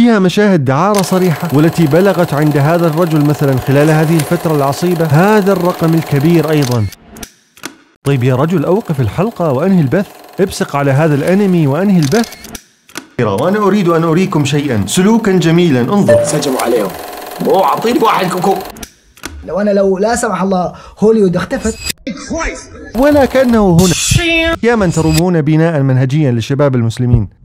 فيها مشاهد دعارة صريحة والتي بلغت عند هذا الرجل مثلا خلال هذه الفترة العصيبة هذا الرقم الكبير أيضا طيب يا رجل أوقف الحلقة وأنهي البث ابصق على هذا الأنمي وأنهي البث وأنا أريد أن أريكم شيئا سلوكا جميلا انظر سجموا عليهم مو عطيني واحد كوكو لو أنا لو لا سمح الله هوليود اختفت ولا كأنه هنا يا من ترمون بناء منهجيا للشباب المسلمين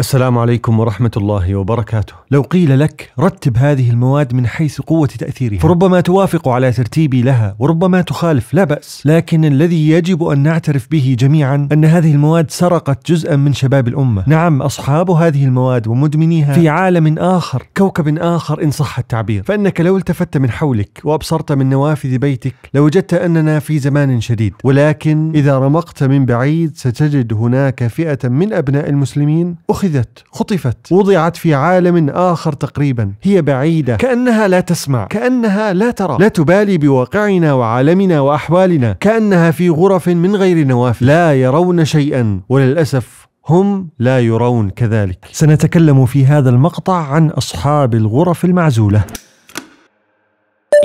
السلام عليكم ورحمة الله وبركاته. لو قيل لك رتب هذه المواد من حيث قوة تأثيرها، فربما توافق على ترتيبي لها وربما تخالف، لا بأس، لكن الذي يجب أن نعترف به جميعا أن هذه المواد سرقت جزءا من شباب الأمة. نعم أصحاب هذه المواد ومدمنيها في عالم آخر، كوكب آخر إن صح التعبير، فإنك لو التفت من حولك وأبصرت من نوافذ بيتك لوجدت أننا في زمان شديد، ولكن إذا رمقت من بعيد ستجد هناك فئة من أبناء المسلمين أخ أخذت خطفت وضعت في عالم آخر تقريبا هي بعيدة كأنها لا تسمع كأنها لا ترى لا تبالي بواقعنا وعالمنا وأحوالنا كأنها في غرف من غير نوافذ لا يرون شيئا وللأسف هم لا يرون كذلك سنتكلم في هذا المقطع عن أصحاب الغرف المعزولة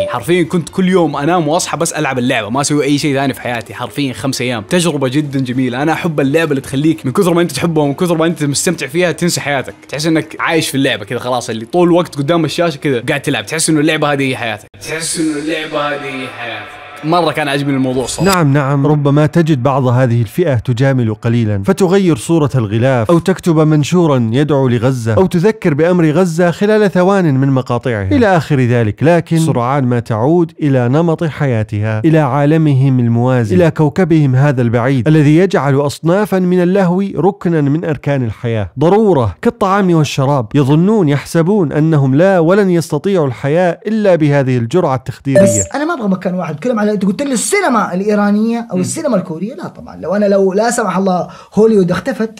حرفيا كنت كل يوم انام واصحى بس العب اللعبه ما اسوي اي شيء ثاني في حياتي حرفيا خمس ايام تجربه جدا جميله انا احب اللعبه اللي تخليك من كثر ما انت تحبها ومن كثر ما انت مستمتع فيها تنسى حياتك تحس انك عايش في اللعبه كذا خلاص اللي طول الوقت قدام الشاشه كذا قاعد تلعب تحس انه اللعبه هذه هي حياتك تحس انه اللعبه هذه هي حياتك مره كان عاجبني الموضوع صراحه نعم نعم ربما تجد بعض هذه الفئه تجامل قليلا فتغير صوره الغلاف او تكتب منشورا يدعو لغزه او تذكر بامر غزه خلال ثوان من مقاطعها الى اخر ذلك لكن سرعان ما تعود الى نمط حياتها الى عالمهم الموازي الى كوكبهم هذا البعيد الذي يجعل اصنافا من اللهو ركنا من اركان الحياه ضروره كالطعام والشراب يظنون يحسبون انهم لا ولن يستطيعوا الحياه الا بهذه الجرعه التخديريه بس انا ما ابغى مكان واحد كلهم على انا انت قلت لي السينما الايرانيه او السينما الكوريه لا طبعا لو انا لو لا سمح الله هوليوود اختفت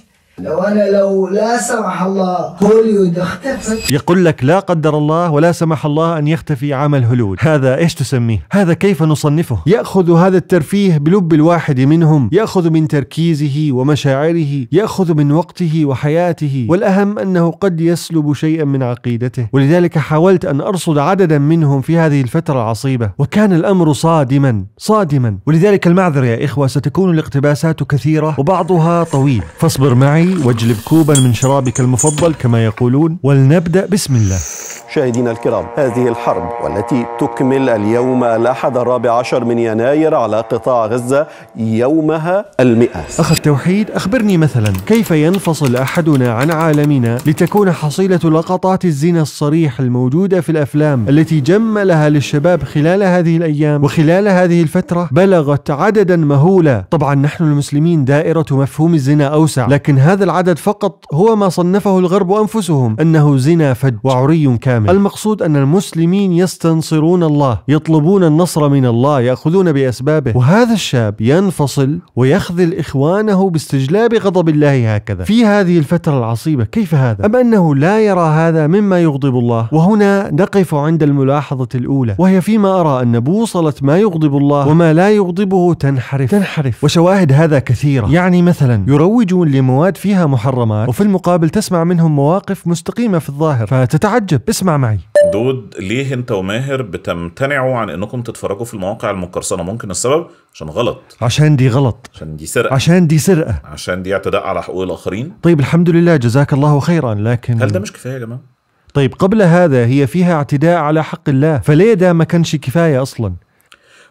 لو انا لو لا سمح الله هوليوود اختفت يقول لك لا قدر الله ولا سمح الله ان يختفي عمل هوليوود، هذا ايش تسميه؟ هذا كيف نصنفه؟ ياخذ هذا الترفيه بلب الواحد منهم، ياخذ من تركيزه ومشاعره، ياخذ من وقته وحياته، والاهم انه قد يسلب شيئا من عقيدته، ولذلك حاولت ان ارصد عددا منهم في هذه الفتره العصيبه، وكان الامر صادما، صادما، ولذلك المعذره يا اخوه ستكون الاقتباسات كثيره وبعضها طويل، فاصبر معي واجلب كوبا من شرابك المفضل كما يقولون ولنبدأ بسم الله مشاهدينا الكرام هذه الحرب والتي تكمل اليوم الأحد الرابع عشر من يناير على قطاع غزة يومها المئة أخ التوحيد أخبرني مثلا كيف ينفصل أحدنا عن عالمنا لتكون حصيلة لقطات الزنا الصريح الموجودة في الأفلام التي جملها للشباب خلال هذه الأيام وخلال هذه الفترة بلغت عددا مهولا طبعا نحن المسلمين دائرة مفهوم الزنا أوسع لكن هذا العدد فقط هو ما صنفه الغرب أنفسهم أنه زنا فج وعري كامل كامل المقصود أن المسلمين يستنصرون الله يطلبون النصر من الله يأخذون بأسبابه وهذا الشاب ينفصل ويخذل إخوانه باستجلاب غضب الله هكذا في هذه الفترة العصيبة كيف هذا؟ أم أنه لا يرى هذا مما يغضب الله وهنا نقف عند الملاحظة الأولى وهي فيما أرى أن بوصلة ما يغضب الله وما لا يغضبه تنحرف تنحرف وشواهد هذا كثيرة يعني مثلا يروجون لمواد فيها محرمات وفي المقابل تسمع منهم مواقف مستقيمة في الظاهر فتتعجب اسمع اسمع معي دود ليه انت وماهر بتمتنعوا عن انكم تتفرجوا في المواقع المقرصنه ممكن السبب عشان غلط عشان دي غلط عشان دي سرقه عشان دي سرقه عشان دي اعتداء على حقوق الاخرين طيب الحمد لله جزاك الله خيرا لكن هل ده مش كفايه يا جماعه طيب قبل هذا هي فيها اعتداء على حق الله فليه ده ما كانش كفايه اصلا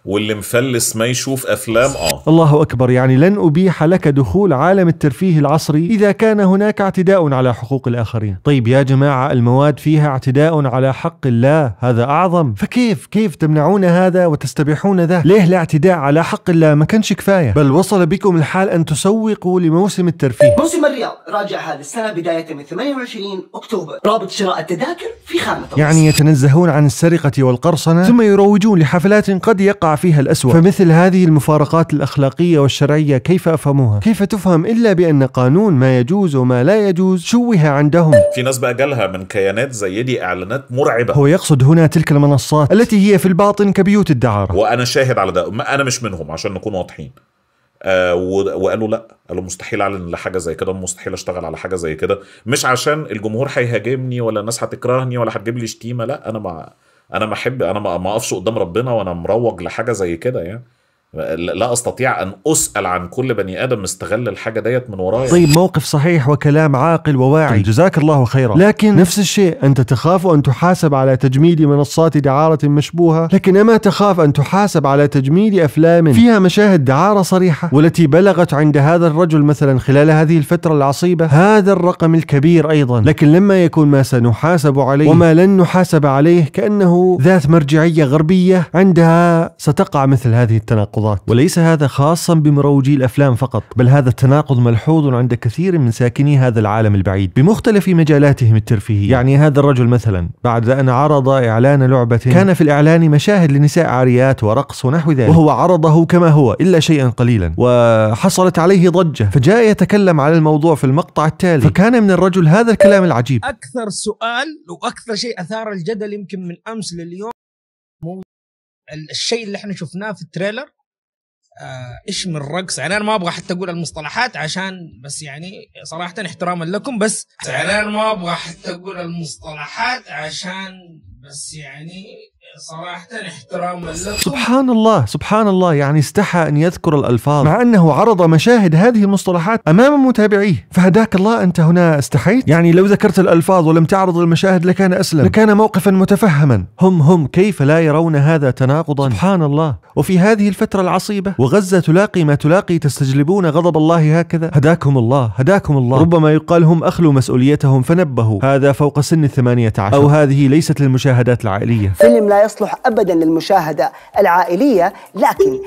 واللي مفلس ما يشوف افلام اه الله اكبر يعني لن ابيح لك دخول عالم الترفيه العصري اذا كان هناك اعتداء على حقوق الاخرين طيب يا جماعه المواد فيها اعتداء على حق الله هذا اعظم فكيف كيف تمنعون هذا وتستبيحون ذا ليه الاعتداء على حق الله ما كانش كفايه بل وصل بكم الحال ان تسوقوا لموسم الترفيه موسم الرياض راجع هذا السنه بدايه من 28 اكتوبر رابط شراء التذاكر في خانه يعني يتنزهون عن السرقه والقرصنه ثم يروجون لحفلات قد يقع فيها الأسوأ فمثل هذه المفارقات الأخلاقية والشرعية كيف أفهموها؟ كيف تفهم إلا بأن قانون ما يجوز وما لا يجوز شوه عندهم في ناس بقى جالها من كيانات زي دي إعلانات مرعبة هو يقصد هنا تلك المنصات التي هي في الباطن كبيوت الدعارة وأنا شاهد على ده أنا مش منهم عشان نكون واضحين آه وقالوا لا قالوا مستحيل اعلن لحاجه زي كده مستحيل اشتغل على حاجه زي كده مش عشان الجمهور هيهاجمني ولا الناس هتكرهني ولا هتجيب لي شتيمه لا انا ما انا ما احب انا ما اقفش قدام ربنا وانا مروج لحاجه زي كده يعني لا استطيع ان اسال عن كل بني ادم استغل الحاجه ديت من ورايا طيب موقف صحيح وكلام عاقل وواعي طيب، جزاك الله خيرا لكن نفس الشيء انت تخاف ان تحاسب على تجميد منصات دعاره مشبوهه لكن اما تخاف ان تحاسب على تجميد افلام فيها مشاهد دعاره صريحه والتي بلغت عند هذا الرجل مثلا خلال هذه الفتره العصيبه هذا الرقم الكبير ايضا لكن لما يكون ما سنحاسب عليه وما لن نحاسب عليه كانه ذات مرجعيه غربيه عندها ستقع مثل هذه التناقض التناقضات وليس هذا خاصا بمروجي الأفلام فقط بل هذا التناقض ملحوظ عند كثير من ساكني هذا العالم البعيد بمختلف مجالاتهم الترفيهية يعني هذا الرجل مثلا بعد أن عرض إعلان لعبة كان في الإعلان مشاهد لنساء عاريات ورقص ونحو ذلك وهو عرضه كما هو إلا شيئا قليلا وحصلت عليه ضجة فجاء يتكلم على الموضوع في المقطع التالي فكان من الرجل هذا الكلام العجيب أكثر سؤال وأكثر شيء أثار الجدل يمكن من أمس لليوم الشيء اللي احنا شفناه في التريلر آه، ايش من رقص يعني انا ما ابغى حتى اقول المصطلحات عشان بس يعني صراحه احتراما لكم بس يعني انا ما ابغى حتى اقول المصطلحات عشان بس يعني صراحة احتراما سبحان الله سبحان الله يعني استحى أن يذكر الألفاظ مع أنه عرض مشاهد هذه المصطلحات أمام متابعيه فهداك الله أنت هنا استحيت يعني لو ذكرت الألفاظ ولم تعرض المشاهد لكان أسلم لكان موقفا متفهما هم هم كيف لا يرون هذا تناقضا سبحان الله وفي هذه الفترة العصيبة وغزة تلاقي ما تلاقي تستجلبون غضب الله هكذا هداكم الله هداكم الله ربما يقال هم أخلوا مسؤوليتهم فنبهوا هذا فوق سن الثمانية عشر أو هذه ليست للمشاهدات العائلية فيلم لا يصلح ابدا للمشاهده العائليه لكن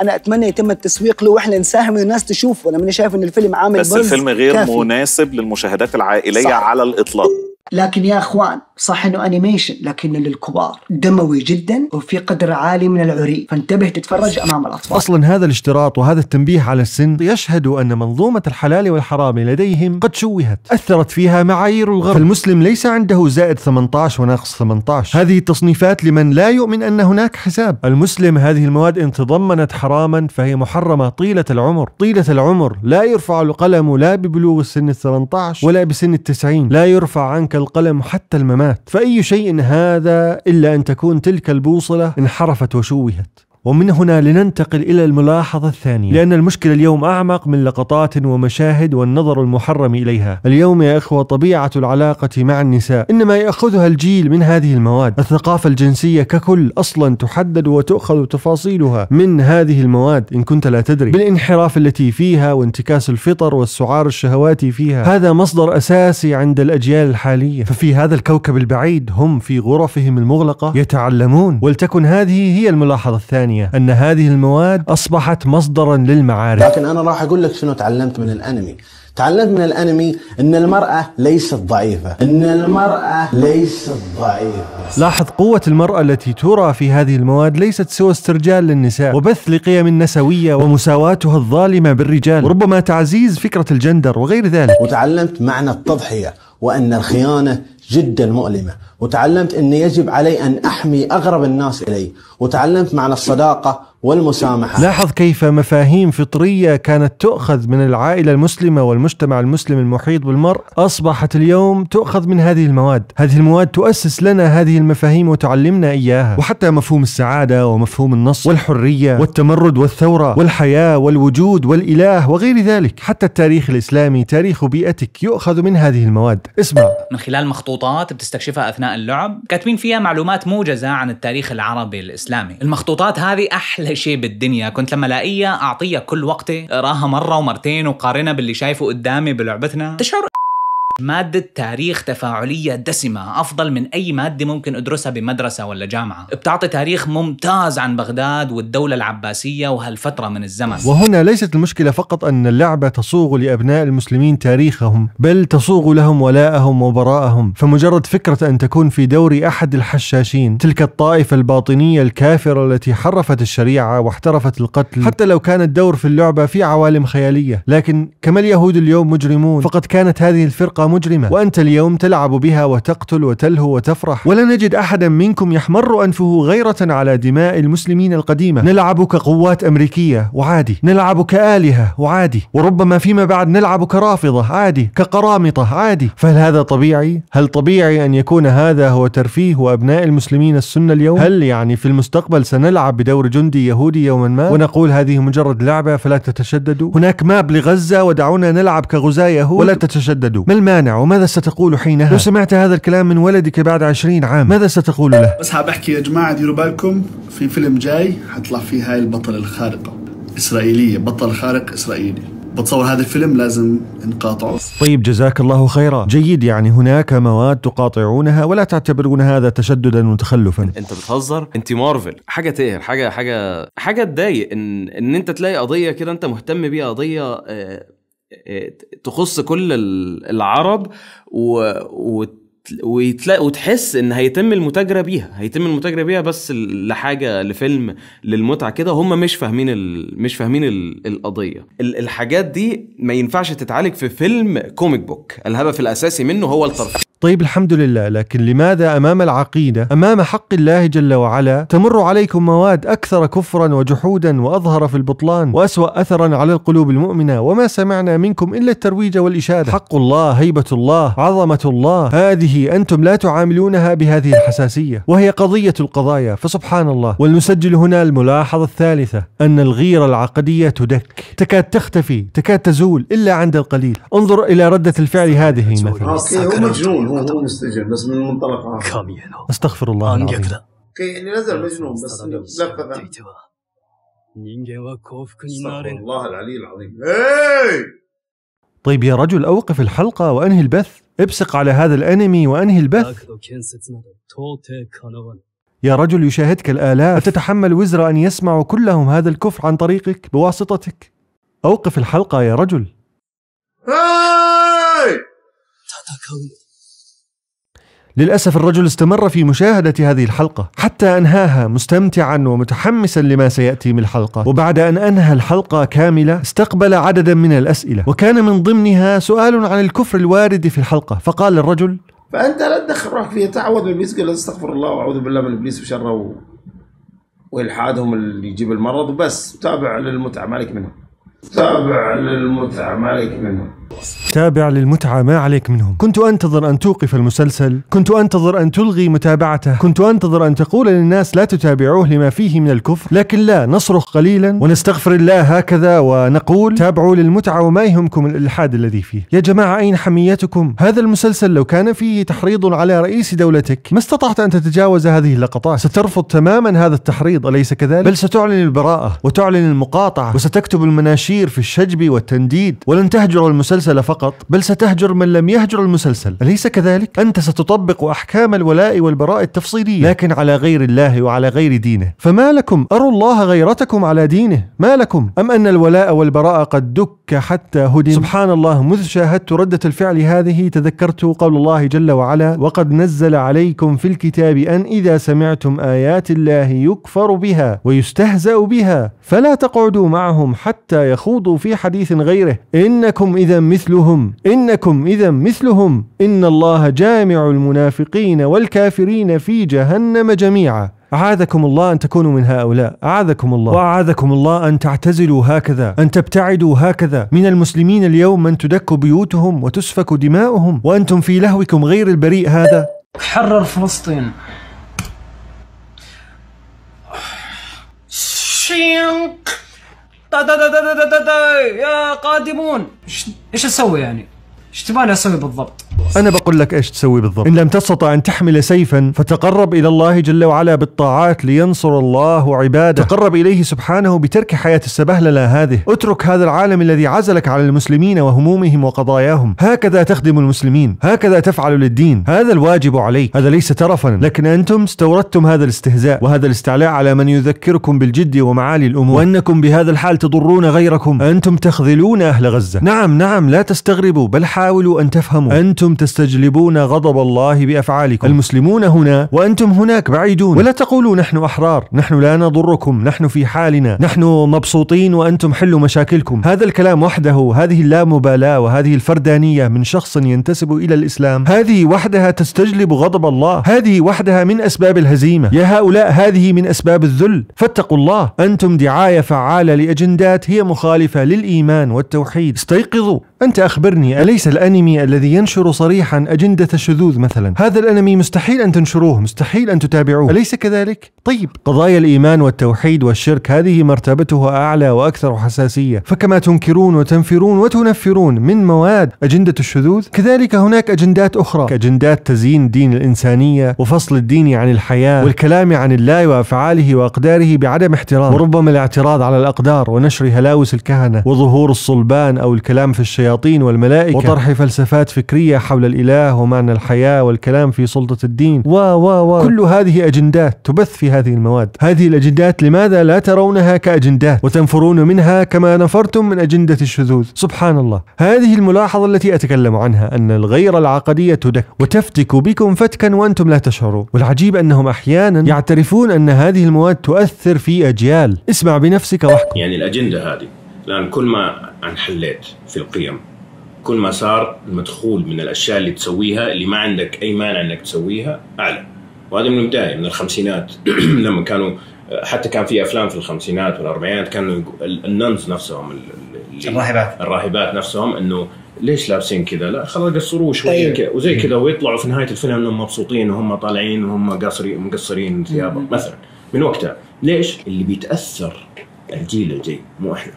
انا اتمنى يتم التسويق له واحنا نساهم الناس تشوفه انا ماني شايف ان الفيلم عامل بس الفيلم غير كافي. مناسب للمشاهدات العائليه صح. على الاطلاق لكن يا اخوان صح انه انيميشن لكنه للكبار دموي جدا وفي قدر عالي من العري فانتبه تتفرج امام الاطفال اصلا هذا الاشتراط وهذا التنبيه على السن يشهد ان منظومه الحلال والحرام لديهم قد شوهت اثرت فيها معايير الغرب فالمسلم ليس عنده زائد 18 وناقص 18 هذه التصنيفات لمن لا يؤمن ان هناك حساب المسلم هذه المواد ان تضمنت حراما فهي محرمه طيله العمر طيله العمر لا يرفع القلم لا ببلوغ السن ال 18 ولا بسن التسعين لا يرفع عنك وترك القلم حتى الممات فأي شيء هذا إلا أن تكون تلك البوصلة انحرفت وشوهت ومن هنا لننتقل إلى الملاحظة الثانية لأن المشكلة اليوم أعمق من لقطات ومشاهد والنظر المحرم إليها اليوم يا إخوة طبيعة العلاقة مع النساء إنما يأخذها الجيل من هذه المواد الثقافة الجنسية ككل أصلا تحدد وتؤخذ تفاصيلها من هذه المواد إن كنت لا تدري بالانحراف التي فيها وانتكاس الفطر والسعار الشهواتي فيها هذا مصدر أساسي عند الأجيال الحالية ففي هذا الكوكب البعيد هم في غرفهم المغلقة يتعلمون ولتكن هذه هي الملاحظة الثانية الثانية أن هذه المواد أصبحت مصدرا للمعارف لكن أنا راح أقول لك شنو تعلمت من الأنمي تعلمت من الانمي ان المراه ليست ضعيفه ان المراه ليست ضعيفه لاحظ قوه المراه التي ترى في هذه المواد ليست سوى استرجال للنساء وبث لقيم النسوية ومساواتها الظالمه بالرجال وربما تعزيز فكره الجندر وغير ذلك وتعلمت معنى التضحيه وان الخيانه جدا مؤلمه وتعلمت أن يجب علي أن أحمي أغرب الناس إلي وتعلمت معنى الصداقة والمسامحة لاحظ كيف مفاهيم فطرية كانت تؤخذ من العائلة المسلمة والمجتمع المسلم المحيط بالمرء أصبحت اليوم تؤخذ من هذه المواد هذه المواد تؤسس لنا هذه المفاهيم وتعلمنا إياها وحتى مفهوم السعادة ومفهوم النص والحرية والتمرد والثورة والحياة والوجود والإله وغير ذلك حتى التاريخ الإسلامي تاريخ بيئتك يؤخذ من هذه المواد اسمع من خلال مخطوطات بتستكشفها أثناء اللعب كاتبين فيها معلومات موجزة عن التاريخ العربي الإسلامي المخطوطات هذه أحلى شيء بالدنيا كنت لما ألاقيها أعطيها كل وقتي أراها مرة ومرتين وقارنها باللي شايفه قدامي بلعبتنا تشعر مادة تاريخ تفاعلية دسمة أفضل من أي مادة ممكن أدرسها بمدرسة ولا جامعة بتعطي تاريخ ممتاز عن بغداد والدولة العباسية وهالفترة من الزمن وهنا ليست المشكلة فقط أن اللعبة تصوغ لأبناء المسلمين تاريخهم بل تصوغ لهم ولاءهم وبراءهم فمجرد فكرة أن تكون في دور أحد الحشاشين تلك الطائفة الباطنية الكافرة التي حرفت الشريعة واحترفت القتل حتى لو كان الدور في اللعبة في عوالم خيالية لكن كما اليهود اليوم مجرمون فقد كانت هذه الفرقة مجرمة وأنت اليوم تلعب بها وتقتل وتلهو وتفرح ولا نجد أحدا منكم يحمر أنفه غيرة على دماء المسلمين القديمة نلعب كقوات أمريكية وعادي نلعب كآلهة وعادي وربما فيما بعد نلعب كرافضة عادي كقرامطة عادي فهل هذا طبيعي؟ هل طبيعي أن يكون هذا هو ترفيه وأبناء المسلمين السنة اليوم؟ هل يعني في المستقبل سنلعب بدور جندي يهودي يوما ما ونقول هذه مجرد لعبة فلا تتشددوا؟ هناك ماب لغزة ودعونا نلعب كغزاة يهود ولا تتشددوا ما مانع وماذا ستقول حينها لو سمعت هذا الكلام من ولدك بعد عشرين عام ماذا ستقول له بس حاب أحكي يا جماعة ديروا بالكم في فيلم جاي حطلع فيه هاي البطلة الخارقة إسرائيلية بطل خارق إسرائيلي بتصور هذا الفيلم لازم نقاطعه طيب جزاك الله خيرا جيد يعني هناك مواد تقاطعونها ولا تعتبرون هذا تشددا وتخلفا انت بتهزر انت مارفل حاجه تقهر حاجه حاجه حاجه تضايق ان ان انت تلاقي قضيه كده انت مهتم بيها قضيه آه آه، تخص كل العرب و... ويتلا... وتحس ان هيتم المتاجره بيها هيتم المتاجره بيها بس لحاجه لفيلم للمتعه كده هم مش فاهمين ال... مش فاهمين ال... القضيه الحاجات دي ما ينفعش تتعالج في فيلم كوميك بوك الهدف الاساسي منه هو الترفيه طيب الحمد لله لكن لماذا أمام العقيدة أمام حق الله جل وعلا تمر عليكم مواد أكثر كفرا وجحودا وأظهر في البطلان وأسوأ أثرا على القلوب المؤمنة وما سمعنا منكم إلا الترويج والإشادة حق الله هيبة الله عظمة الله هذه أنتم لا تعاملونها بهذه الحساسية وهي قضية القضايا فسبحان الله ولنسجل هنا الملاحظة الثالثة أن الغيرة العقدية تدك تكاد تختفي تكاد تزول إلا عند القليل انظر إلى ردة الفعل هذه مثلا هو مجنون هو مستجن بس من منطلق استغفر الله آه، العظيم يعني نزل مجنون بس لفظ الله العلي العظيم طيب يا رجل أوقف الحلقة وأنهي البث ابصق على هذا الأنمي وأنهي البث يا رجل يشاهدك الآلاف أتتحمل وزر أن يسمعوا كلهم هذا الكفر عن طريقك بواسطتك أوقف الحلقة يا رجل للأسف الرجل استمر في مشاهدة هذه الحلقة حتى أنهاها مستمتعا ومتحمسا لما سيأتي من الحلقة وبعد أن أنهى الحلقة كاملة استقبل عددا من الأسئلة وكان من ضمنها سؤال عن الكفر الوارد في الحلقة فقال الرجل فأنت لا تدخل روحك فيها تعوذ من إبليس قال استغفر الله وأعوذ بالله من إبليس وشره وإلحادهم اللي يجيب المرض وبس تابع للمتعة مالك منهم تابع للمتعة مالك منهم تابع للمتعة ما عليك منهم كنت أنتظر أن توقف المسلسل كنت أنتظر أن تلغي متابعته كنت أنتظر أن تقول للناس لا تتابعوه لما فيه من الكفر لكن لا نصرخ قليلا ونستغفر الله هكذا ونقول تابعوا للمتعة وما يهمكم الإلحاد الذي فيه يا جماعة أين حميتكم هذا المسلسل لو كان فيه تحريض على رئيس دولتك ما استطعت أن تتجاوز هذه اللقطات سترفض تماما هذا التحريض أليس كذلك بل ستعلن البراءة وتعلن المقاطعة وستكتب المناشير في الشجب والتنديد ولن تهجر المسلسل المسلسل فقط بل ستهجر من لم يهجر المسلسل أليس كذلك؟ أنت ستطبق أحكام الولاء والبراء التفصيلية لكن على غير الله وعلى غير دينه فما لكم أروا الله غيرتكم على دينه ما لكم أم أن الولاء والبراء قد دك حتى هدم سبحان الله مذ شاهدت ردة الفعل هذه تذكرت قول الله جل وعلا وقد نزل عليكم في الكتاب أن إذا سمعتم آيات الله يكفر بها ويستهزأ بها فلا تقعدوا معهم حتى يخوضوا في حديث غيره إنكم إذا مثلهم إنكم إذا مثلهم إن الله جامع المنافقين والكافرين في جهنم جميعا أعاذكم الله أن تكونوا من هؤلاء أعاذكم الله وأعاذكم الله أن تعتزلوا هكذا أن تبتعدوا هكذا من المسلمين اليوم من تدك بيوتهم وتسفك دماؤهم وأنتم في لهوكم غير البريء هذا حرر فلسطين شينك دا دا دا دا دا دا دا يا قادمون ايش اسوي يعني ايش تبغاني اسوي بالضبط؟ أنا بقول لك إيش تسوي بالضبط إن لم تستطع أن تحمل سيفا فتقرب إلى الله جل وعلا بالطاعات لينصر الله عباده تقرب إليه سبحانه بترك حياة السبهللة هذه اترك هذا العالم الذي عزلك على المسلمين وهمومهم وقضاياهم هكذا تخدم المسلمين هكذا تفعل للدين هذا الواجب عليك هذا ليس ترفا لكن أنتم استوردتم هذا الاستهزاء وهذا الاستعلاء على من يذكركم بالجد ومعالي الأمور وأنكم بهذا الحال تضرون غيركم أنتم تخذلون أهل غزة نعم نعم لا تستغربوا بل حال حاولوا أن تفهموا أنتم تستجلبون غضب الله بأفعالكم المسلمون هنا وأنتم هناك بعيدون ولا تقولوا نحن أحرار نحن لا نضركم نحن في حالنا نحن مبسوطين وأنتم حلوا مشاكلكم هذا الكلام وحده هذه اللامبالاة وهذه الفردانية من شخص ينتسب إلى الإسلام هذه وحدها تستجلب غضب الله هذه وحدها من أسباب الهزيمة يا هؤلاء هذه من أسباب الذل فاتقوا الله أنتم دعاية فعالة لأجندات هي مخالفة للإيمان والتوحيد استيقظوا أنت أخبرني أليس الأنمي الذي ينشر صريحا أجندة الشذوذ مثلا هذا الأنمي مستحيل أن تنشروه مستحيل أن تتابعوه أليس كذلك؟ طيب قضايا الإيمان والتوحيد والشرك هذه مرتبتها أعلى وأكثر حساسية فكما تنكرون وتنفرون وتنفرون من مواد أجندة الشذوذ كذلك هناك أجندات أخرى كأجندات تزيين دين الإنسانية وفصل الدين عن الحياة والكلام عن الله وأفعاله وأقداره بعدم احترام وربما الاعتراض على الأقدار ونشر هلاوس الكهنة وظهور الصلبان أو الكلام في الشياطين الشياطين والملائكة وطرح فلسفات فكرية حول الإله ومعنى الحياة والكلام في سلطة الدين و و و كل هذه أجندات تبث في هذه المواد هذه الأجندات لماذا لا ترونها كأجندات وتنفرون منها كما نفرتم من أجندة الشذوذ سبحان الله هذه الملاحظة التي أتكلم عنها أن الغيرة العقدية تدك وتفتك بكم فتكا وأنتم لا تشعرون والعجيب أنهم أحيانا يعترفون أن هذه المواد تؤثر في أجيال اسمع بنفسك واحكم يعني الأجندة هذه لان كل ما انحليت في القيم كل ما صار المدخول من الاشياء اللي تسويها اللي ما عندك اي مانع انك تسويها اعلى وهذا من البدايه من الخمسينات لما كانوا حتى كان في افلام في الخمسينات والاربعينات كانوا النونز نفسهم الراهبات الراهبات نفسهم انه ليش لابسين كذا؟ لا خلاص قصروه شوي طيب. أيوه. وزي كذا ويطلعوا في نهايه الفيلم انهم مبسوطين وهم طالعين وهم قاصرين مقصرين ثيابهم مثلا من وقتها ليش؟ اللي بيتاثر الجيل الجاي مو احنا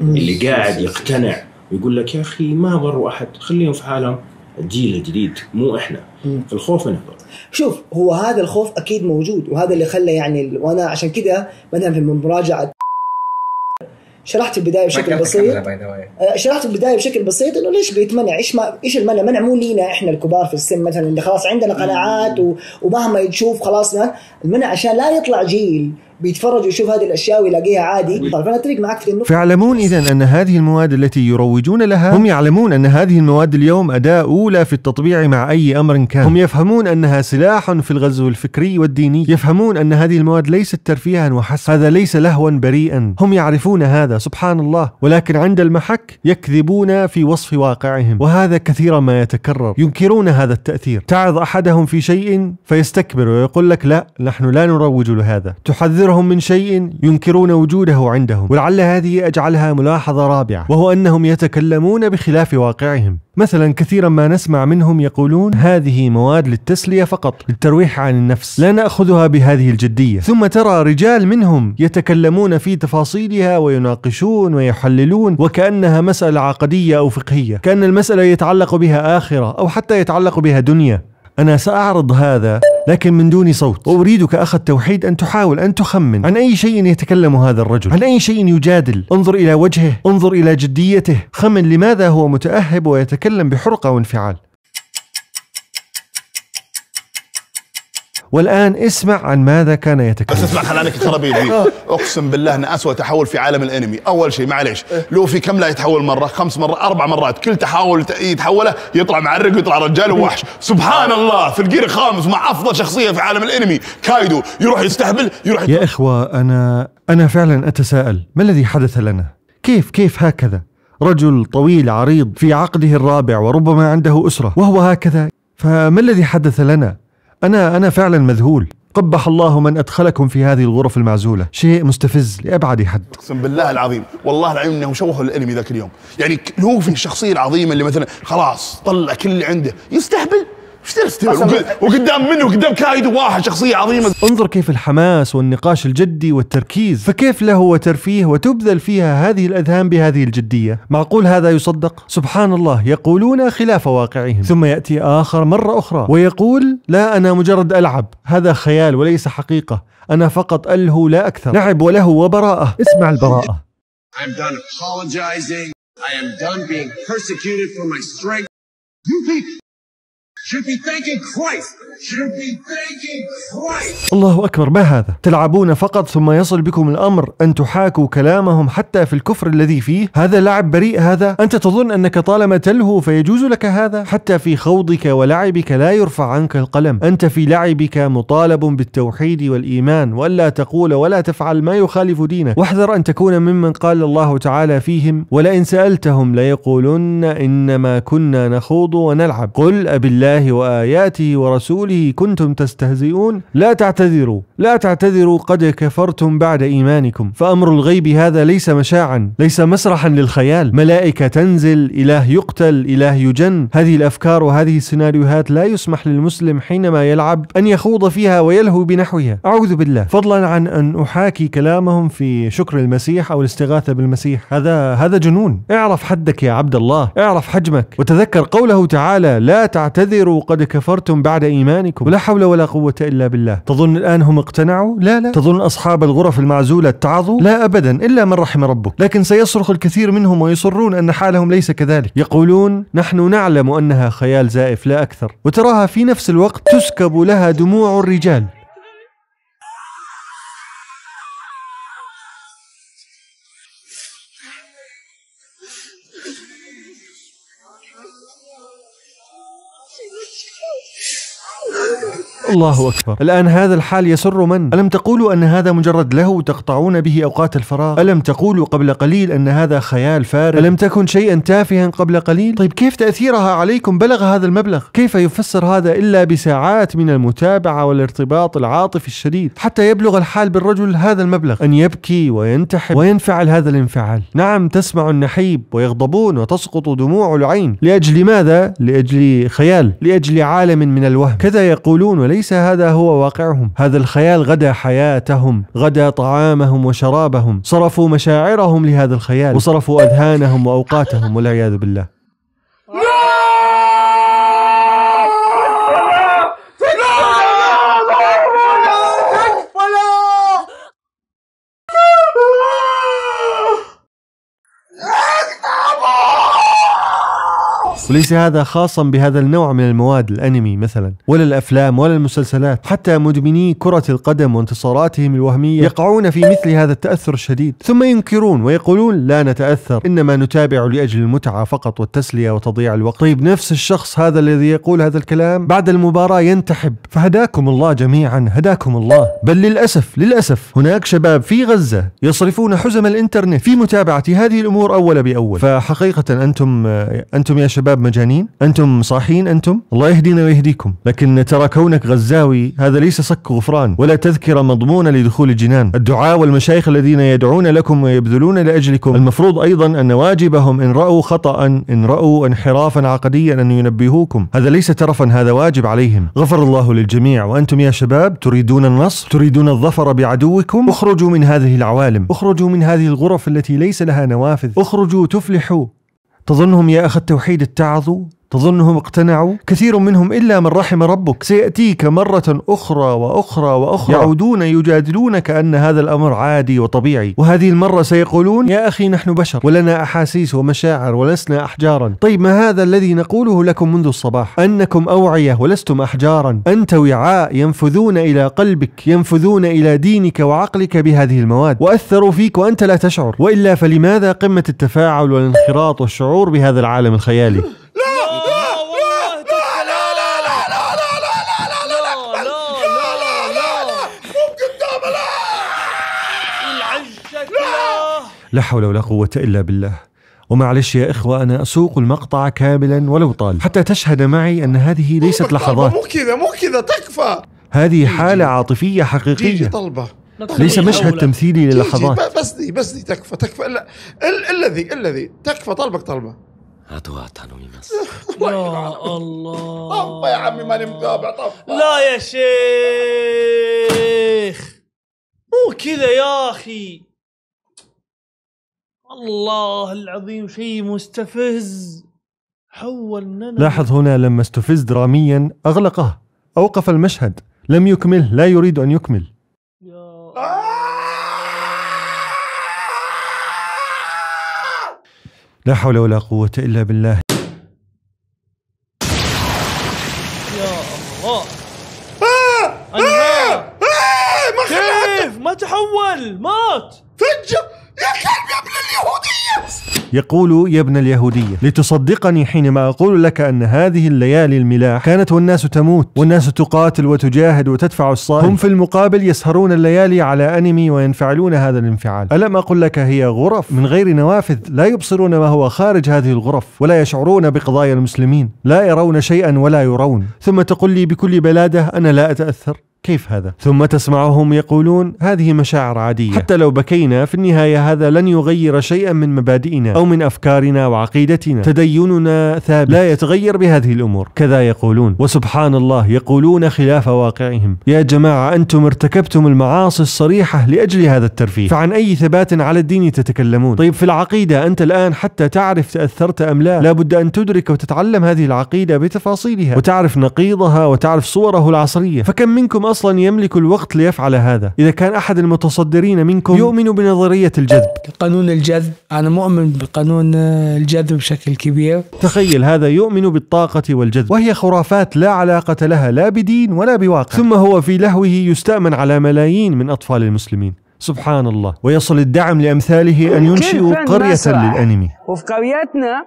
اللي قاعد يقتنع ويقول لك يا اخي ما ضروا احد خليهم في حالهم الجيل الجديد مو احنا الخوف من شوف هو هذا الخوف اكيد موجود وهذا اللي خلى يعني وانا عشان كذا مثلا في المراجعه شرحت البدايه بشكل بسيط آه، شرحت البدايه بشكل بسيط انه ليش بيتمنع ايش ما ايش المنع منع مو لينا احنا الكبار في السن مثلا اللي خلاص عندنا قناعات ومهما يشوف خلاص المنع عشان لا يطلع جيل بيتفرج ويشوف هذه الاشياء ويلاقيها عادي طيب، فانا اتفق معك في انه فيعلمون اذا ان هذه المواد التي يروجون لها هم يعلمون ان هذه المواد اليوم اداه اولى في التطبيع مع اي امر كان هم يفهمون انها سلاح في الغزو الفكري والديني يفهمون ان هذه المواد ليست ترفيها وحسب هذا ليس لهوا بريئا هم يعرفون هذا سبحان الله ولكن عند المحك يكذبون في وصف واقعهم وهذا كثيرا ما يتكرر ينكرون هذا التاثير تعظ احدهم في شيء فيستكبر ويقول لك لا نحن لا نروج لهذا تحذر تحذيرهم من شيء ينكرون وجوده عندهم ولعل هذه أجعلها ملاحظة رابعة وهو أنهم يتكلمون بخلاف واقعهم مثلا كثيرا ما نسمع منهم يقولون هذه مواد للتسلية فقط للترويح عن النفس لا نأخذها بهذه الجدية ثم ترى رجال منهم يتكلمون في تفاصيلها ويناقشون ويحللون وكأنها مسألة عقدية أو فقهية كأن المسألة يتعلق بها آخرة أو حتى يتعلق بها دنيا أنا سأعرض هذا لكن من دون صوت وأريدك أخ التوحيد أن تحاول أن تخمن عن أي شيء يتكلم هذا الرجل عن أي شيء يجادل انظر إلى وجهه انظر إلى جديته خمن لماذا هو متأهب ويتكلم بحرقة وانفعال والان اسمع عن ماذا كان يتكلم بس اسمع خلانك تربي دي آه. اقسم بالله ان اسوء تحول في عالم الانمي اول شيء معليش لوفي كم لا يتحول مره خمس مرات اربع مرات كل تحول يتحوله يطلع معرق ويطلع رجال ووحش سبحان الله في الجير الخامس مع افضل شخصيه في عالم الانمي كايدو يروح يستهبل يروح يا اخوه انا انا فعلا اتساءل ما الذي حدث لنا كيف كيف هكذا رجل طويل عريض في عقده الرابع وربما عنده اسره وهو هكذا فما الذي حدث لنا أنا أنا فعلا مذهول قبح الله من أدخلكم في هذه الغرف المعزولة شيء مستفز لأبعد حد أقسم بالله العظيم والله العظيم أنهم شوهوا الأنمي ذاك اليوم يعني لوفي الشخصية العظيمة اللي مثلا خلاص طلع كل اللي عنده يستهبل ايش تستوي وقدام منه وقدام كايد واحد شخصيه عظيمه انظر كيف الحماس والنقاش الجدي والتركيز فكيف له وترفيه وتبذل فيها هذه الاذهان بهذه الجديه معقول هذا يصدق سبحان الله يقولون خلاف واقعهم ثم ياتي اخر مره اخرى ويقول لا انا مجرد العب هذا خيال وليس حقيقه انا فقط اله لا اكثر لعب وله وبراءه اسمع البراءه I'm done apologizing. I am done being persecuted for my strength. You think الله أكبر ما هذا تلعبون فقط ثم يصل بكم الأمر أن تحاكوا كلامهم حتى في الكفر الذي فيه هذا لعب بريء هذا أنت تظن أنك طالما تلهو فيجوز لك هذا حتى في خوضك ولعبك لا يرفع عنك القلم أنت في لعبك مطالب بالتوحيد والإيمان وألا تقول ولا تفعل ما يخالف دينك واحذر أن تكون ممن قال الله تعالى فيهم ولئن سألتهم ليقولن إنما كنا نخوض ونلعب قل أبالله الله وآياته ورسوله كنتم تستهزئون لا تعتذروا لا تعتذروا قد كفرتم بعد إيمانكم فأمر الغيب هذا ليس مشاعا ليس مسرحا للخيال ملائكة تنزل إله يقتل إله يجن هذه الأفكار وهذه السيناريوهات لا يسمح للمسلم حينما يلعب أن يخوض فيها ويلهو بنحوها أعوذ بالله فضلا عن أن أحاكي كلامهم في شكر المسيح أو الاستغاثة بالمسيح هذا هذا جنون اعرف حدك يا عبد الله اعرف حجمك وتذكر قوله تعالى لا تعتذروا كفروا وقد كفرتم بعد إيمانكم ولا حول ولا قوة إلا بالله تظن الآن هم اقتنعوا؟ لا لا تظن أصحاب الغرف المعزولة اتعظوا؟ لا أبدا إلا من رحم ربك لكن سيصرخ الكثير منهم ويصرون أن حالهم ليس كذلك يقولون نحن نعلم أنها خيال زائف لا أكثر وتراها في نفس الوقت تسكب لها دموع الرجال الله أكبر الآن هذا الحال يسر من؟ ألم تقولوا أن هذا مجرد لهو تقطعون به أوقات الفراغ؟ ألم تقولوا قبل قليل أن هذا خيال فارغ؟ ألم تكن شيئا تافها قبل قليل؟ طيب كيف تأثيرها عليكم بلغ هذا المبلغ؟ كيف يفسر هذا إلا بساعات من المتابعة والارتباط العاطفي الشديد حتى يبلغ الحال بالرجل هذا المبلغ أن يبكي وينتحب وينفعل هذا الانفعال نعم تسمع النحيب ويغضبون وتسقط دموع العين لأجل ماذا؟ لأجل خيال لأجل عالم من الوهم كذا يقولون وليس هذا هو واقعهم هذا الخيال غدا حياتهم غدا طعامهم وشرابهم صرفوا مشاعرهم لهذا الخيال وصرفوا أذهانهم وأوقاتهم والعياذ بالله وليس هذا خاصا بهذا النوع من المواد الانمي مثلا ولا الافلام ولا المسلسلات حتى مدمني كرة القدم وانتصاراتهم الوهمية يقعون في مثل هذا التأثر الشديد ثم ينكرون ويقولون لا نتأثر إنما نتابع لأجل المتعة فقط والتسلية وتضييع الوقت طيب نفس الشخص هذا الذي يقول هذا الكلام بعد المباراة ينتحب فهداكم الله جميعا هداكم الله بل للأسف للأسف هناك شباب في غزة يصرفون حزم الإنترنت في متابعة هذه الأمور أول بأول فحقيقة أنتم أنتم يا شباب مجانين انتم صاحين انتم الله يهدينا ويهديكم لكن ترى كونك غزاوي هذا ليس صك غفران ولا تذكره مضمونه لدخول الجنان الدعاء والمشايخ الذين يدعون لكم ويبذلون لاجلكم المفروض ايضا ان واجبهم ان راوا خطا ان راوا انحرافا عقديا ان ينبهوكم هذا ليس ترفا هذا واجب عليهم غفر الله للجميع وانتم يا شباب تريدون النصر تريدون الظفر بعدوكم اخرجوا من هذه العوالم اخرجوا من هذه الغرف التي ليس لها نوافذ اخرجوا تفلحوا تظنهم يا أخ التوحيد اتعظوا تظنهم اقتنعوا كثير منهم إلا من رحم ربك سيأتيك مرة أخرى وأخرى وأخرى يعودون يجادلونك أن هذا الأمر عادي وطبيعي وهذه المرة سيقولون يا أخي نحن بشر ولنا أحاسيس ومشاعر ولسنا أحجارا طيب ما هذا الذي نقوله لكم منذ الصباح أنكم أوعية ولستم أحجارا أنت وعاء ينفذون إلى قلبك ينفذون إلى دينك وعقلك بهذه المواد وأثروا فيك وأنت لا تشعر وإلا فلماذا قمة التفاعل والانخراط والشعور بهذا العالم الخيالي لا حول ولا قوة إلا بالله ومعلش يا إخوة أنا أسوق المقطع كاملا ولو طال حتى تشهد معي أن هذه ليست لحظات مو كذا مو كذا تكفى هذه حالة عاطفية حقيقية جي طلبة ليس مشهد تمثيلي للحظات جي بس دي بس دي تكفى تكفى الا الذي الذي تكفى طلبك طلبه يا الله طب يا عمي ماني متابع طب لا يا شيخ مو كذا يا اخي الله العظيم شيء مستفز حولنا لاحظ هنا لما استفز دراميا أغلقه أوقف المشهد لم يكمله لا يريد أن يكمل يا لا حول ولا قوة إلا بالله يقول يا ابن اليهودية لتصدقني حينما أقول لك أن هذه الليالي الملاح كانت والناس تموت والناس تقاتل وتجاهد وتدفع الصائم هم في المقابل يسهرون الليالي على أنمي وينفعلون هذا الانفعال ألم أقل لك هي غرف من غير نوافذ لا يبصرون ما هو خارج هذه الغرف ولا يشعرون بقضايا المسلمين لا يرون شيئا ولا يرون ثم تقول لي بكل بلادة أنا لا أتأثر كيف هذا؟ ثم تسمعهم يقولون هذه مشاعر عادية حتى لو بكينا في النهاية هذا لن يغير شيئا من مبادئنا أو من أفكارنا وعقيدتنا تديننا ثابت لا يتغير بهذه الأمور كذا يقولون وسبحان الله يقولون خلاف واقعهم يا جماعة أنتم ارتكبتم المعاصي الصريحة لأجل هذا الترفيه فعن أي ثبات على الدين تتكلمون طيب في العقيدة أنت الآن حتى تعرف تأثرت أم لا لابد أن تدرك وتتعلم هذه العقيدة بتفاصيلها وتعرف نقيضها وتعرف صوره العصرية فكم منكم أصلا يملك الوقت ليفعل هذا إذا كان أحد المتصدرين منكم يؤمن بنظرية الجذب قانون الجذب أنا مؤمن بقانون الجذب بشكل كبير تخيل هذا يؤمن بالطاقة والجذب وهي خرافات لا علاقة لها لا بدين ولا بواقع ثم هو في لهوه يستأمن على ملايين من أطفال المسلمين سبحان الله ويصل الدعم لأمثاله أن ينشئوا قرية للأنمي وفي قريتنا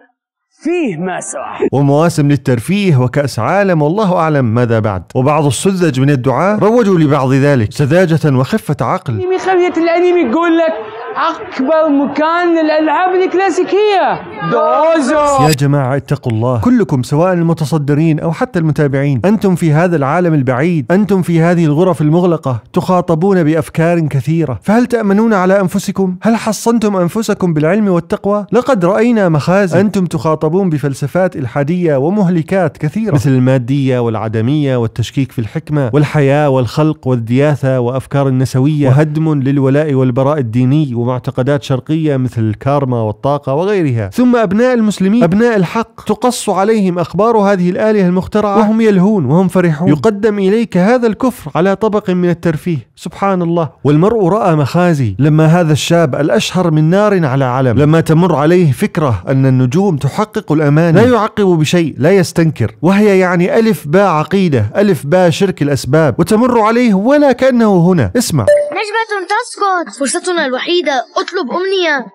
فيه مسرح ومواسم للترفيه وكأس عالم والله أعلم ماذا بعد وبعض السذج من الدعاة روجوا لبعض ذلك سذاجة وخفة عقل خلية الأنمي يقول لك اكبر مكان للالعاب الكلاسيكيه دوزو يا جماعه اتقوا الله كلكم سواء المتصدرين او حتى المتابعين انتم في هذا العالم البعيد انتم في هذه الغرف المغلقه تخاطبون بافكار كثيره فهل تامنون على انفسكم هل حصنتم انفسكم بالعلم والتقوى لقد راينا مخازن انتم تخاطبون بفلسفات الحاديه ومهلكات كثيره مثل الماديه والعدميه والتشكيك في الحكمه والحياه والخلق والدياثه وافكار النسويه وهدم للولاء والبراء الديني ومعتقدات شرقية مثل الكارما والطاقة وغيرها ثم أبناء المسلمين أبناء الحق تقص عليهم أخبار هذه الآلهة المخترعة وهم يلهون وهم فرحون يقدم إليك هذا الكفر على طبق من الترفيه سبحان الله والمرء رأى مخازي لما هذا الشاب الأشهر من نار على علم لما تمر عليه فكرة أن النجوم تحقق الأمان لا يعقب بشيء لا يستنكر وهي يعني ألف باء عقيدة ألف باء شرك الأسباب وتمر عليه ولا كأنه هنا اسمع نجمة تسقط فرصتنا الوحيدة اطلب امنيه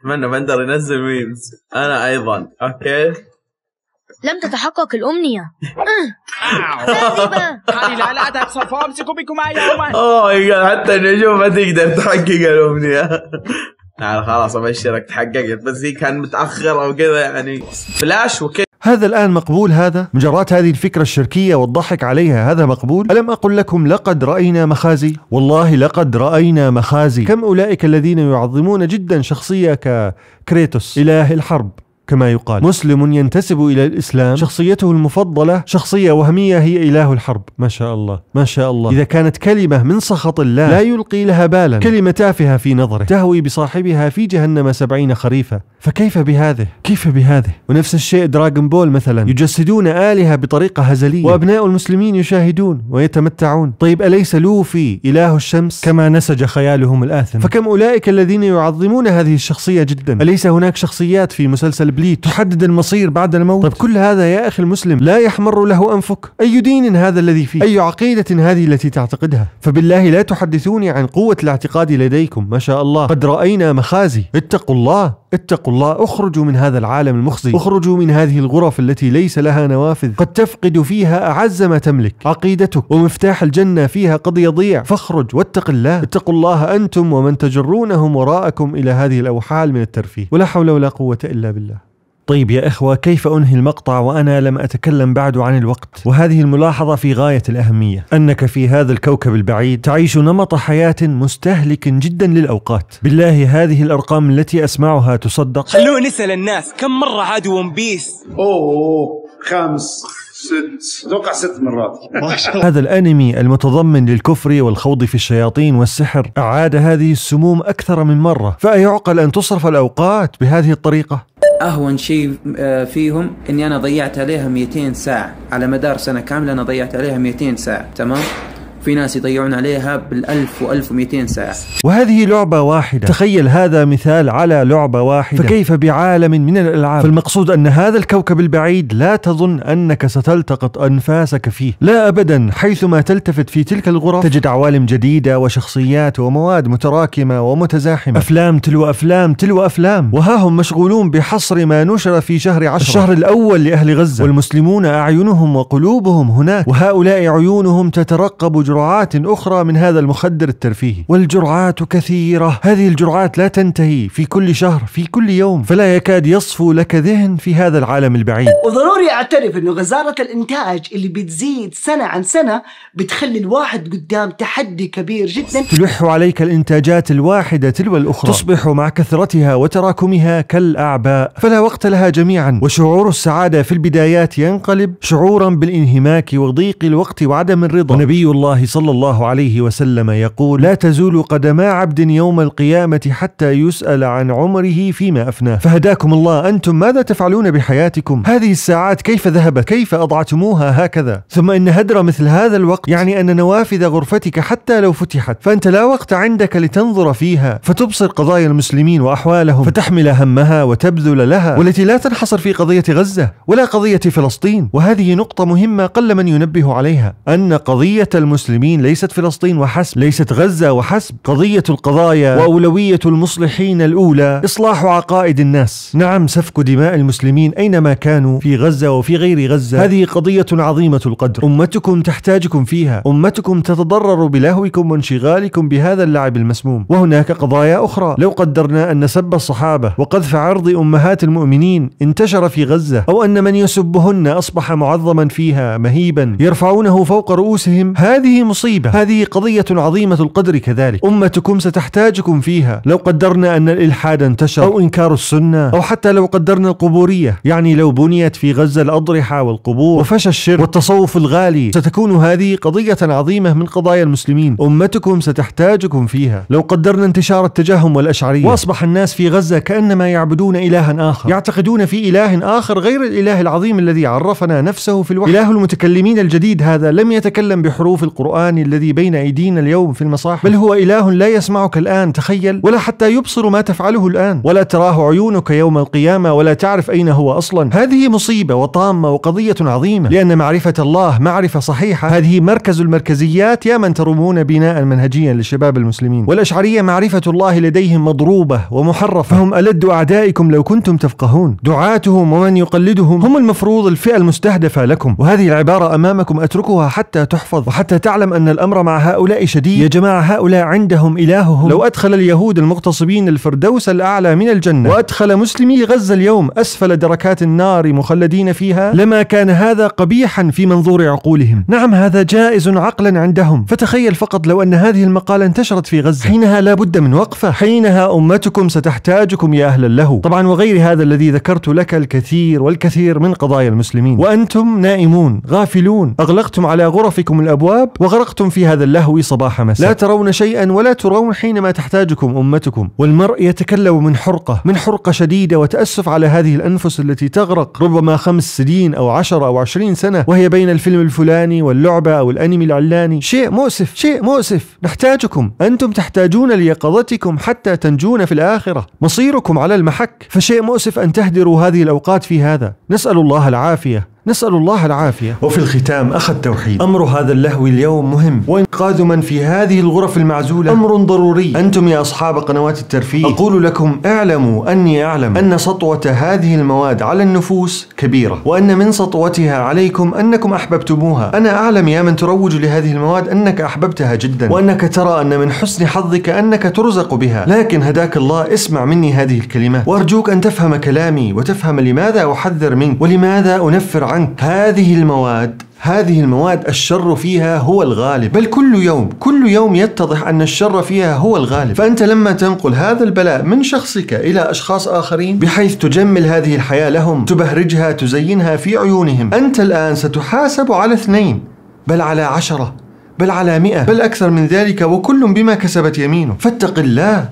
اتمنى بندر ينزل ميمز انا ايضا اوكي لم تتحقق الامنيه آه. آه. لا لا تحصل فامسكوا بكم إيه، حتى النجوم ما تقدر تحقق الامنيه تعال خلاص ابشرك تحققت بس هي كان متاخر او كذا يعني فلاش وكذا هذا الآن مقبول هذا؟ مجرات هذه الفكرة الشركية والضحك عليها هذا مقبول؟ ألم أقل لكم لقد رأينا مخازي؟ والله لقد رأينا مخازي كم أولئك الذين يعظمون جدا شخصية ككريتوس إله الحرب كما يقال مسلم ينتسب إلى الإسلام شخصيته المفضلة شخصية وهمية هي إله الحرب ما شاء الله ما شاء الله إذا كانت كلمة من سخط الله لا يلقي لها بالا كلمة تافهة في نظره تهوي بصاحبها في جهنم سبعين خريفا فكيف بهذه كيف بهذه ونفس الشيء دراغون بول مثلا يجسدون آلهة بطريقة هزلية وأبناء المسلمين يشاهدون ويتمتعون طيب أليس لوفي إله الشمس كما نسج خيالهم الآثم فكم أولئك الذين يعظمون هذه الشخصية جدا أليس هناك شخصيات في مسلسل الابليس تحدد المصير بعد الموت طيب كل هذا يا اخي المسلم لا يحمر له انفك اي دين هذا الذي فيه اي عقيده هذه التي تعتقدها فبالله لا تحدثوني عن قوه الاعتقاد لديكم ما شاء الله قد راينا مخازي اتقوا الله اتقوا الله اخرجوا من هذا العالم المخزي اخرجوا من هذه الغرف التي ليس لها نوافذ قد تفقد فيها اعز ما تملك عقيدتك ومفتاح الجنه فيها قد يضيع فاخرج واتق الله اتقوا الله انتم ومن تجرونهم وراءكم الى هذه الاوحال من الترفيه ولا حول ولا قوه الا بالله طيب يا إخوة كيف أنهي المقطع وأنا لم أتكلم بعد عن الوقت وهذه الملاحظة في غاية الأهمية أنك في هذا الكوكب البعيد تعيش نمط حياة مستهلك جدا للأوقات بالله هذه الأرقام التي أسمعها تصدق خلونا نسأل الناس كم مرة عادوا ون بيس أوه خمس ست اتوقع ست مرات ما شاء الله هذا الانمي المتضمن للكفر والخوض في الشياطين والسحر اعاد هذه السموم اكثر من مره فايعقل ان تصرف الاوقات بهذه الطريقه اهون شيء آه، فيهم اني انا ضيعت عليها 200 ساعه على مدار سنه كامله انا ضيعت عليها 200 ساعه تمام في ناس يضيعون عليها بالألف وألف ومئتين ساعة وهذه لعبة واحدة تخيل هذا مثال على لعبة واحدة فكيف بعالم من الألعاب فالمقصود أن هذا الكوكب البعيد لا تظن أنك ستلتقط أنفاسك فيه لا أبدا حيثما تلتفت في تلك الغرف تجد عوالم جديدة وشخصيات ومواد متراكمة ومتزاحمة أفلام تلو أفلام تلو أفلام وها هم مشغولون بحصر ما نشر في شهر عشر الشهر الأول لأهل غزة والمسلمون أعينهم وقلوبهم هناك وهؤلاء عيونهم تترقب جرعات أخرى من هذا المخدر الترفيهي والجرعات كثيرة هذه الجرعات لا تنتهي في كل شهر في كل يوم فلا يكاد يصفو لك ذهن في هذا العالم البعيد وضروري أعترف أنه غزارة الإنتاج اللي بتزيد سنة عن سنة بتخلي الواحد قدام تحدي كبير جدا تلح عليك الإنتاجات الواحدة تلو الأخرى تصبح مع كثرتها وتراكمها كالأعباء فلا وقت لها جميعا وشعور السعادة في البدايات ينقلب شعورا بالانهماك وضيق الوقت وعدم الرضا ونبي الله الله صلى الله عليه وسلم يقول لا تزول قدما عبد يوم القيامة حتى يسأل عن عمره فيما أفناه فهداكم الله أنتم ماذا تفعلون بحياتكم هذه الساعات كيف ذهبت كيف أضعتموها هكذا ثم إن هدر مثل هذا الوقت يعني أن نوافذ غرفتك حتى لو فتحت فأنت لا وقت عندك لتنظر فيها فتبصر قضايا المسلمين وأحوالهم فتحمل همها وتبذل لها والتي لا تنحصر في قضية غزة ولا قضية فلسطين وهذه نقطة مهمة قل من ينبه عليها أن قضية المسلمين المسلمين ليست فلسطين وحسب ليست غزة وحسب قضية القضايا وأولوية المصلحين الأولى إصلاح عقائد الناس نعم سفك دماء المسلمين أينما كانوا في غزة وفي غير غزة هذه قضية عظيمة القدر أمتكم تحتاجكم فيها أمتكم تتضرر بلهوكم وانشغالكم بهذا اللعب المسموم وهناك قضايا أخرى لو قدرنا أن سب الصحابة وقذف عرض أمهات المؤمنين انتشر في غزة أو أن من يسبهن أصبح معظما فيها مهيبا يرفعونه فوق رؤوسهم هذه هذه مصيبة هذه قضية عظيمة القدر كذلك أمتكم ستحتاجكم فيها لو قدرنا أن الإلحاد انتشر أو إنكار السنة أو حتى لو قدرنا القبورية يعني لو بنيت في غزة الأضرحة والقبور وفشى الشرك والتصوف الغالي ستكون هذه قضية عظيمة من قضايا المسلمين أمتكم ستحتاجكم فيها لو قدرنا انتشار التجهم والأشعرية وأصبح الناس في غزة كأنما يعبدون إلها آخر يعتقدون في إله آخر غير الإله العظيم الذي عرفنا نفسه في الوحي إله المتكلمين الجديد هذا لم يتكلم بحروف القرآن القرآن الذي بين أيدينا اليوم في المصاحف بل هو إله لا يسمعك الآن تخيل ولا حتى يبصر ما تفعله الآن ولا تراه عيونك يوم القيامة ولا تعرف أين هو أصلا هذه مصيبة وطامة وقضية عظيمة لأن معرفة الله معرفة صحيحة هذه مركز المركزيات يا من ترمون بناء منهجيا للشباب المسلمين والأشعرية معرفة الله لديهم مضروبة ومحرفة فهم ألد أعدائكم لو كنتم تفقهون دعاتهم ومن يقلدهم هم المفروض الفئة المستهدفة لكم وهذه العبارة أمامكم أتركها حتى تحفظ وحتى تعرف تعلم أن الأمر مع هؤلاء شديد يا جماعة هؤلاء عندهم إلههم لو أدخل اليهود المغتصبين الفردوس الأعلى من الجنة وأدخل مسلمي غزة اليوم أسفل دركات النار مخلدين فيها لما كان هذا قبيحا في منظور عقولهم نعم هذا جائز عقلا عندهم فتخيل فقط لو أن هذه المقالة انتشرت في غزة حينها لا بد من وقفة حينها أمتكم ستحتاجكم يا أهل له طبعا وغير هذا الذي ذكرت لك الكثير والكثير من قضايا المسلمين وأنتم نائمون غافلون أغلقتم على غرفكم الأبواب وغرقتم في هذا اللهو صباح مساء لا ترون شيئا ولا ترون حينما تحتاجكم أمتكم والمرء يتكلم من حرقة من حرقة شديدة وتأسف على هذه الأنفس التي تغرق ربما خمس سنين أو عشر أو عشرين سنة وهي بين الفيلم الفلاني واللعبة أو الأنمي العلاني شيء مؤسف شيء مؤسف نحتاجكم أنتم تحتاجون ليقظتكم حتى تنجون في الآخرة مصيركم على المحك فشيء مؤسف أن تهدروا هذه الأوقات في هذا نسأل الله العافية نسأل الله العافية وفي الختام أخ التوحيد أمر هذا اللهو اليوم مهم وإنقاذ من في هذه الغرف المعزولة أمر ضروري أنتم يا أصحاب قنوات الترفيه أقول لكم اعلموا أني أعلم أن سطوة هذه المواد على النفوس كبيرة وأن من سطوتها عليكم أنكم أحببتموها أنا أعلم يا من تروج لهذه المواد أنك أحببتها جدا وأنك ترى أن من حسن حظك أنك ترزق بها لكن هداك الله اسمع مني هذه الكلمات وأرجوك أن تفهم كلامي وتفهم لماذا أحذر منك ولماذا أنفر عنك عنك هذه المواد هذه المواد الشر فيها هو الغالب بل كل يوم كل يوم يتضح أن الشر فيها هو الغالب فأنت لما تنقل هذا البلاء من شخصك إلى أشخاص آخرين بحيث تجمل هذه الحياة لهم تبهرجها تزينها في عيونهم أنت الآن ستحاسب على اثنين بل على عشرة بل على مئة بل أكثر من ذلك وكل بما كسبت يمينه فاتق الله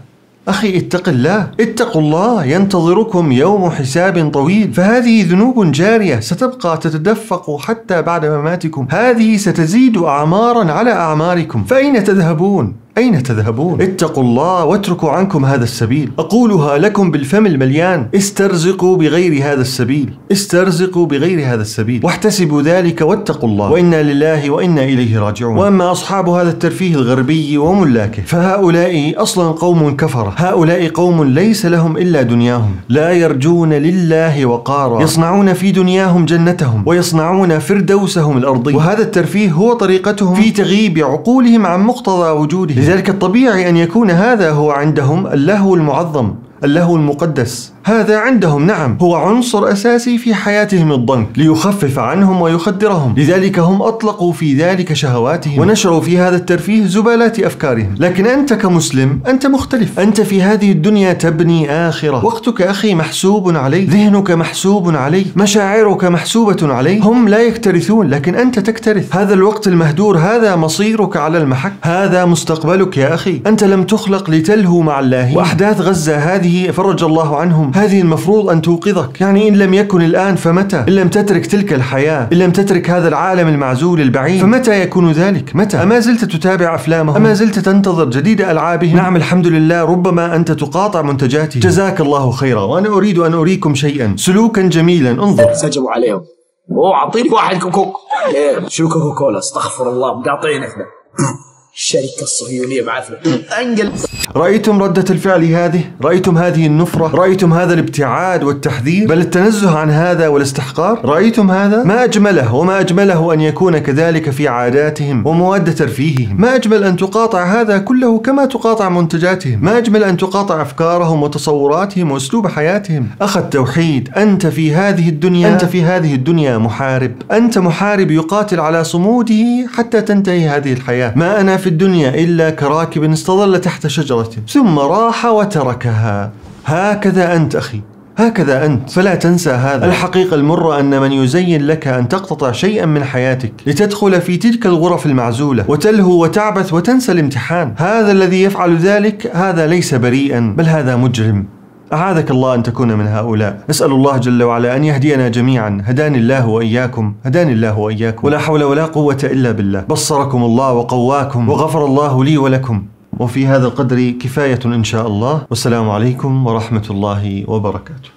أخي اتق الله اتقوا الله ينتظركم يوم حساب طويل فهذه ذنوب جارية ستبقى تتدفق حتى بعد مماتكم هذه ستزيد أعمارا على أعماركم فأين تذهبون أين تذهبون؟ اتقوا الله واتركوا عنكم هذا السبيل أقولها لكم بالفم المليان استرزقوا بغير هذا السبيل استرزقوا بغير هذا السبيل واحتسبوا ذلك واتقوا الله وإنا لله وإنا إليه راجعون وأما أصحاب هذا الترفيه الغربي وملاكه فهؤلاء أصلا قوم كفرة هؤلاء قوم ليس لهم إلا دنياهم لا يرجون لله وقارا يصنعون في دنياهم جنتهم ويصنعون فردوسهم الأرضي وهذا الترفيه هو طريقتهم في تغييب عقولهم عن مقتضى وجودهم لذلك الطبيعي أن يكون هذا هو عندهم اللهو المعظم اللهو المقدس هذا عندهم نعم هو عنصر أساسي في حياتهم الضنك ليخفف عنهم ويخدرهم لذلك هم أطلقوا في ذلك شهواتهم ونشروا في هذا الترفيه زبالات أفكارهم لكن أنت كمسلم أنت مختلف أنت في هذه الدنيا تبني آخرة وقتك أخي محسوب عليه ذهنك محسوب عليه مشاعرك محسوبة عليه هم لا يكترثون لكن أنت تكترث هذا الوقت المهدور هذا مصيرك على المحك هذا مستقبلك يا أخي أنت لم تخلق لتلهو مع الله وأحداث غزة هذه وآله فرج الله عنهم هذه المفروض أن توقظك يعني إن لم يكن الآن فمتى إن لم تترك تلك الحياة إن لم تترك هذا العالم المعزول البعيد فمتى يكون ذلك متى أما زلت تتابع أفلامهم أما زلت تنتظر جديد ألعابهم نعم الحمد لله ربما أنت تقاطع منتجاتهم جزاك الله خيرا وأنا أريد أن أريكم شيئا سلوكا جميلا انظر سجموا عليهم اوه اعطيني واحد كوكو إيه، شو كوكو كولا استغفر الله مقاطعين احنا الشركة الصهيونية بعثنا انقل رأيتم ردة الفعل هذه؟ رأيتم هذه النفرة؟ رأيتم هذا الابتعاد والتحذير؟ بل التنزه عن هذا والاستحقار؟ رأيتم هذا؟ ما أجمله وما أجمله أن يكون كذلك في عاداتهم ومواد ترفيههم ما أجمل أن تقاطع هذا كله كما تقاطع منتجاتهم ما أجمل أن تقاطع أفكارهم وتصوراتهم وأسلوب حياتهم أخ التوحيد أنت في هذه الدنيا أنت في هذه الدنيا محارب أنت محارب يقاتل على صموده حتى تنتهي هذه الحياة ما أنا في الدنيا إلا كراكب استظل تحت شجرة ثم راح وتركها هكذا أنت أخي هكذا أنت فلا تنسى هذا الحقيقة المرة أن من يزين لك أن تقتطع شيئا من حياتك لتدخل في تلك الغرف المعزولة وتلهو وتعبث وتنسى الامتحان هذا الذي يفعل ذلك هذا ليس بريئا بل هذا مجرم أعاذك الله أن تكون من هؤلاء نسأل الله جل وعلا أن يهدينا جميعا هداني الله وإياكم هداني الله وإياكم ولا حول ولا قوة إلا بالله بصركم الله وقواكم وغفر الله لي ولكم وفي هذا القدر كفاية إن شاء الله والسلام عليكم ورحمة الله وبركاته